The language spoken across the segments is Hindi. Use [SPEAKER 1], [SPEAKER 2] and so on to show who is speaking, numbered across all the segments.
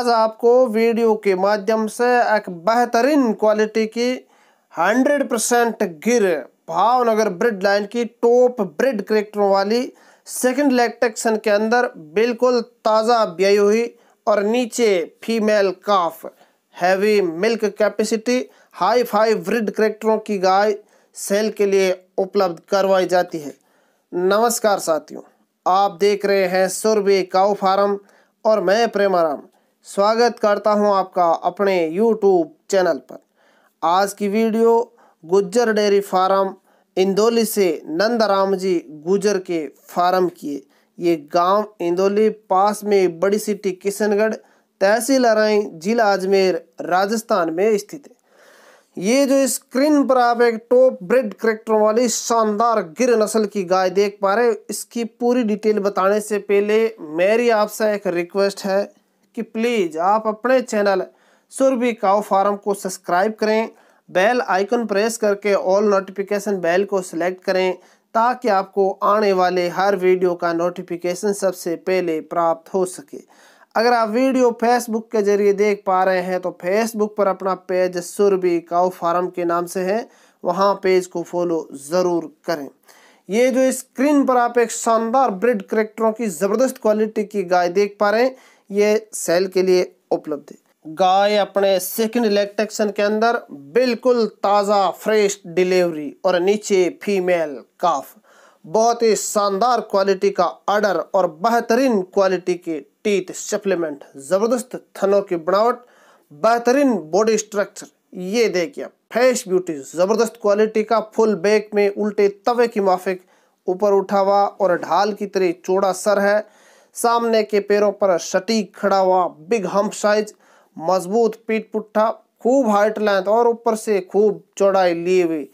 [SPEAKER 1] आज आपको वीडियो के माध्यम से एक बेहतरीन क्वालिटी की 100 percent Gir Bhavnagar breed line की टॉप ब्रिड करेक्टरों वाली सेकंड लेग टेक्शन के अंदर बिल्कुल ताज़ा ब्याई हुई और नीचे female calf heavy milk capacity hi fi breed करेक्टरों की गाय सेल के लिए उपलब्ध करवाई जाती है नमस्कार साथियों आप देख रहे हैं सुरभि काउ फार्म और मैं प्रेमाराम स्वागत करता हूं आपका अपने यूट्यूब चैनल पर आज की video Gujjar dairy farm Indauli से नंदराम जी गुजर के फार्म किए ये गांव इंदौली पास में बड़ी सिटी किशनगढ़ तहसील अराई जिला अजमेर राजस्थान में स्थित है ये जो स्क्रीन पर आप एक टॉप ब्रेड करेक्टरों वाली शानदार गिर नस्ल की गाय देख पा रहे इसकी पूरी डिटेल बताने से पहले मेरी आपसे एक रिक्वेस्ट है कि प्लीज़ आप अपने चैनल सुरभि काओ फार्म को सब्सक्राइब करें बेल आइकन प्रेस करके ऑल नोटिफिकेशन बेल को सिलेक्ट करें ताकि आपको आने वाले हर वीडियो का नोटिफिकेशन सबसे पहले प्राप्त हो सके अगर आप वीडियो फेसबुक के जरिए देख पा रहे हैं तो फेसबुक पर अपना पेज सुरभि काउ फार्म के नाम से है वहाँ पेज को फॉलो ज़रूर करें ये जो स्क्रीन पर आप एक शानदार ब्रिड करेक्टरों की ज़बरदस्त क्वालिटी की गाय देख पा रहे हैं ये सेल के लिए उपलब्ध है गाय अपने सेकंड इलेक्ट्रेक्शन के अंदर बिल्कुल ताज़ा फ्रेश डिलीवरी और नीचे फीमेल काफ बहुत ही शानदार क्वालिटी का आर्डर और बेहतरीन क्वालिटी के टीथ सप्लीमेंट ज़बरदस्त थनों की बनावट बेहतरीन बॉडी स्ट्रक्चर ये देखिए फ्रेश ब्यूटी ज़बरदस्त क्वालिटी का फुल बैक में उल्टे तवे की माफिक ऊपर उठा हुआ और ढाल की तरह चौड़ा सर है सामने के पैरों पर सटीक खड़ा हुआ बिग हम साइज मजबूत पीठ पुट्ठा खूब हाइट लेंथ और ऊपर से खूब चौड़ाई लिए हुई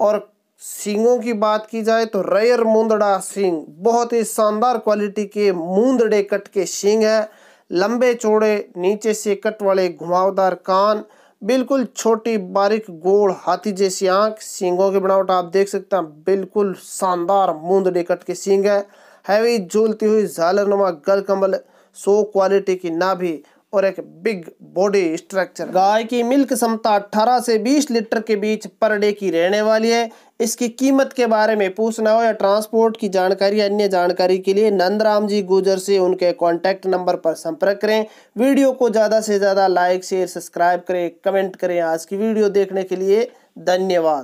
[SPEAKER 1] और सिंगों की बात की जाए तो रेयर मुंदड़ा सींग बहुत ही शानदार क्वालिटी के मूंदड़े कट के सींग है लंबे चौड़े नीचे से कट वाले घुमावदार कान बिल्कुल छोटी बारीक गोल हाथी जैसी आंख सींगों की बनावट आप देख सकते हैं बिल्कुल शानदार मूंदड़े कट के सींग है हैवी झूलती हुई झालरनुमा गल कमल सो क्वालिटी की नाभि और एक बिग बॉडी स्ट्रक्चर गाय की मिल्क क्षमता 18 से 20 लीटर के बीच पर डे की रहने वाली है इसकी कीमत के बारे में पूछना हो या ट्रांसपोर्ट की जानकारी या अन्य जानकारी के लिए नंदराम जी गुजर से उनके कॉन्टैक्ट नंबर पर संपर्क करें वीडियो को ज़्यादा से ज़्यादा लाइक शेयर सब्सक्राइब करें कमेंट करें आज की वीडियो देखने के लिए धन्यवाद